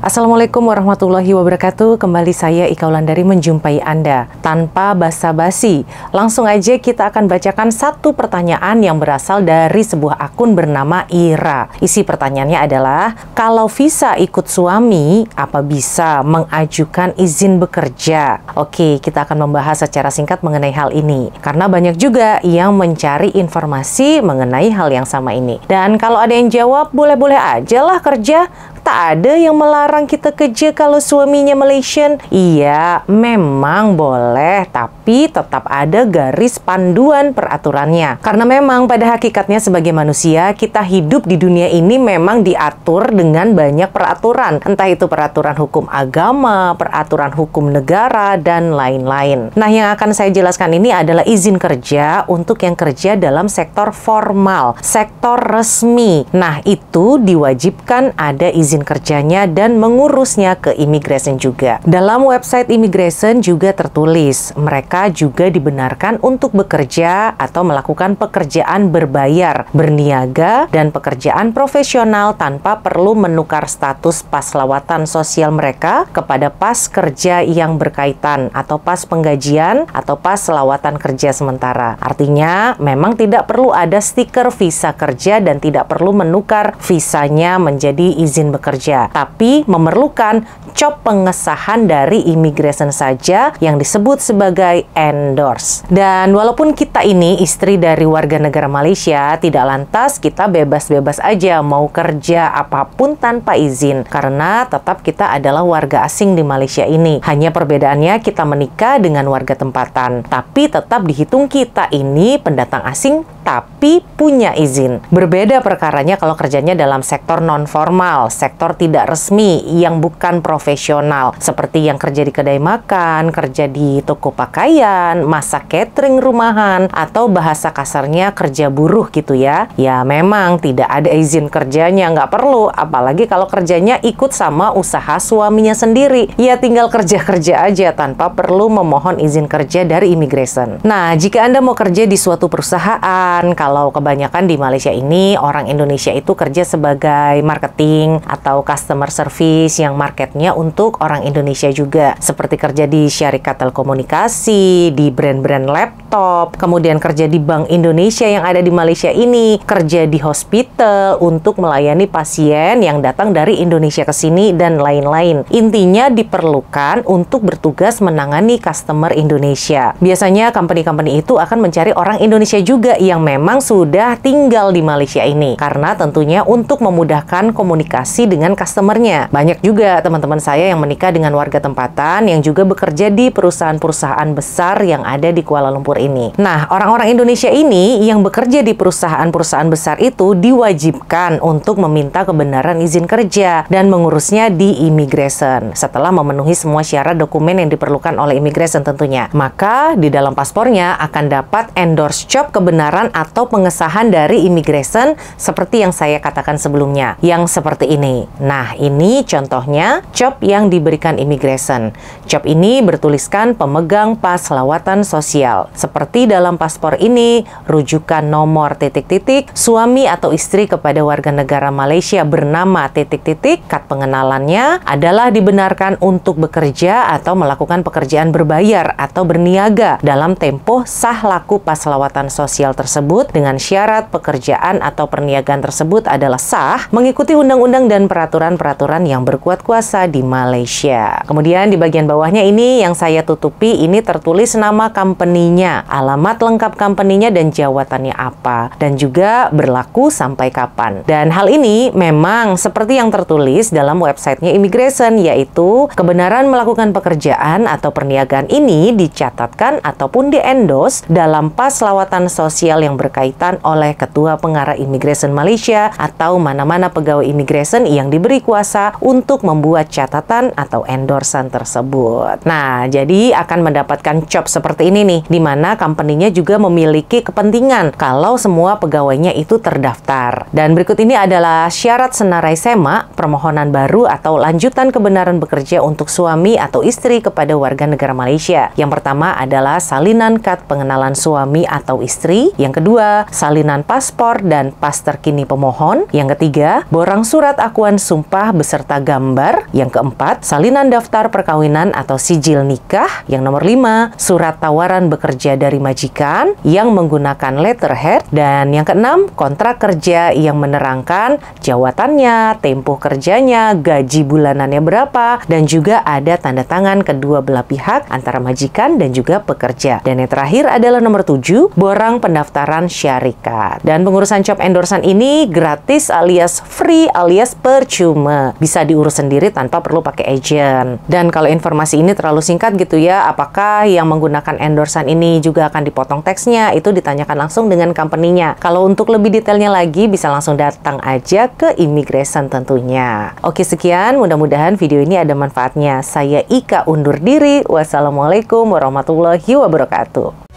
Assalamualaikum warahmatullahi wabarakatuh. Kembali saya Ika Ulandari menjumpai Anda. Tanpa basa-basi, langsung aja kita akan bacakan satu pertanyaan yang berasal dari sebuah akun bernama Ira. Isi pertanyaannya adalah, kalau visa ikut suami, apa bisa mengajukan izin bekerja? Oke, kita akan membahas secara singkat mengenai hal ini. Karena banyak juga yang mencari informasi mengenai hal yang sama ini. Dan kalau ada yang jawab, boleh-boleh aja lah kerja, tak ada yang melarang kita kerja kalau suaminya Malaysian. Iya, memang boleh, tapi tetap ada garis panduan peraturannya. Karena memang pada hakikatnya sebagai manusia, kita hidup di dunia ini memang diatur dengan banyak peraturan. Entah itu peraturan hukum agama, peraturan hukum negara, dan lain-lain. Nah, yang akan saya jelaskan ini adalah izin kerja untuk yang kerja dalam sektor formal, sektor resmi. Nah, itu diwajibkan ada izin izin kerjanya dan mengurusnya ke immigration juga. Dalam website immigration juga tertulis, mereka juga dibenarkan untuk bekerja atau melakukan pekerjaan berbayar, berniaga, dan pekerjaan profesional tanpa perlu menukar status pas lawatan sosial mereka kepada pas kerja yang berkaitan atau pas penggajian atau pas lawatan kerja sementara. Artinya, memang tidak perlu ada stiker visa kerja dan tidak perlu menukar visanya menjadi izin bekerja bekerja, tapi memerlukan cop pengesahan dari immigration saja yang disebut sebagai endorse. Dan walaupun kita ini istri dari warga negara Malaysia, tidak lantas kita bebas-bebas aja mau kerja apapun tanpa izin karena tetap kita adalah warga asing di Malaysia ini. Hanya perbedaannya kita menikah dengan warga tempatan, tapi tetap dihitung kita ini pendatang asing tapi punya izin. Berbeda perkaranya kalau kerjanya dalam sektor non formal, sektor sektor tidak resmi yang bukan profesional seperti yang kerja di kedai makan, kerja di toko pakaian, masa catering rumahan atau bahasa kasarnya kerja buruh gitu ya. Ya memang tidak ada izin kerjanya, nggak perlu apalagi kalau kerjanya ikut sama usaha suaminya sendiri. Ya tinggal kerja-kerja aja tanpa perlu memohon izin kerja dari immigration. Nah, jika Anda mau kerja di suatu perusahaan, kalau kebanyakan di Malaysia ini orang Indonesia itu kerja sebagai marketing atau atau customer service yang marketnya untuk orang Indonesia juga. Seperti kerja di syarikat telekomunikasi, di brand-brand laptop, kemudian kerja di Bank Indonesia yang ada di Malaysia ini, kerja di hospital untuk melayani pasien yang datang dari Indonesia ke sini dan lain-lain. Intinya diperlukan untuk bertugas menangani customer Indonesia. Biasanya company-company itu akan mencari orang Indonesia juga yang memang sudah tinggal di Malaysia ini karena tentunya untuk memudahkan komunikasi dengan customernya. Banyak juga teman-teman saya yang menikah dengan warga tempatan yang juga bekerja di perusahaan-perusahaan besar yang ada di Kuala Lumpur ini. Nah, orang-orang Indonesia ini yang bekerja di perusahaan-perusahaan besar itu diwajibkan untuk meminta kebenaran izin kerja dan mengurusnya di immigration setelah memenuhi semua syarat dokumen yang diperlukan oleh immigration tentunya. Maka di dalam paspornya akan dapat endorse job kebenaran atau pengesahan dari immigration seperti yang saya katakan sebelumnya, yang seperti ini. Nah, ini contohnya job yang diberikan immigration. Job ini bertuliskan pemegang pas lawatan sosial. Seperti dalam paspor ini, rujukan nomor titik-titik suami atau istri kepada warga negara Malaysia bernama titik-titik kad pengenalannya adalah dibenarkan untuk bekerja atau melakukan pekerjaan berbayar atau berniaga dalam tempo sah laku pas lawatan sosial tersebut dengan syarat pekerjaan atau perniagaan tersebut adalah sah mengikuti undang-undang dan peraturan-peraturan yang berkuat kuasa di Malaysia. Kemudian di bagian bawahnya ini yang saya tutupi ini tertulis nama company-nya, alamat lengkap company-nya dan jawatannya apa dan juga berlaku sampai kapan. Dan hal ini memang seperti yang tertulis dalam websitenya Immigration yaitu kebenaran melakukan pekerjaan atau perniagaan ini dicatatkan ataupun diendos dalam pas lawatan sosial yang berkaitan oleh Ketua Pengarah Immigration Malaysia atau mana-mana pegawai immigration yang yang diberi kuasa untuk membuat catatan atau endorsan tersebut. Nah, jadi akan mendapatkan job seperti ini nih, di mana company-nya juga memiliki kepentingan kalau semua pegawainya itu terdaftar. Dan berikut ini adalah syarat senarai SEMA, permohonan baru atau lanjutan kebenaran bekerja untuk suami atau istri kepada warga negara Malaysia. Yang pertama adalah salinan kad pengenalan suami atau istri. Yang kedua, salinan paspor dan pas terkini pemohon. Yang ketiga, borang surat akuan pengakuan sumpah beserta gambar. Yang keempat, salinan daftar perkawinan atau sijil nikah. Yang nomor lima, surat tawaran bekerja dari majikan yang menggunakan letterhead. Dan yang keenam, kontrak kerja yang menerangkan jawatannya, tempo kerjanya, gaji bulanannya berapa, dan juga ada tanda tangan kedua belah pihak antara majikan dan juga pekerja. Dan yang terakhir adalah nomor tujuh, borang pendaftaran syarikat. Dan pengurusan job endorsan ini gratis alias free alias per percuma. Bisa diurus sendiri tanpa perlu pakai agent. Dan kalau informasi ini terlalu singkat gitu ya, apakah yang menggunakan endorsan ini juga akan dipotong teksnya? Itu ditanyakan langsung dengan company-nya. Kalau untuk lebih detailnya lagi, bisa langsung datang aja ke immigration tentunya. Oke sekian, mudah-mudahan video ini ada manfaatnya. Saya Ika undur diri. Wassalamualaikum warahmatullahi wabarakatuh.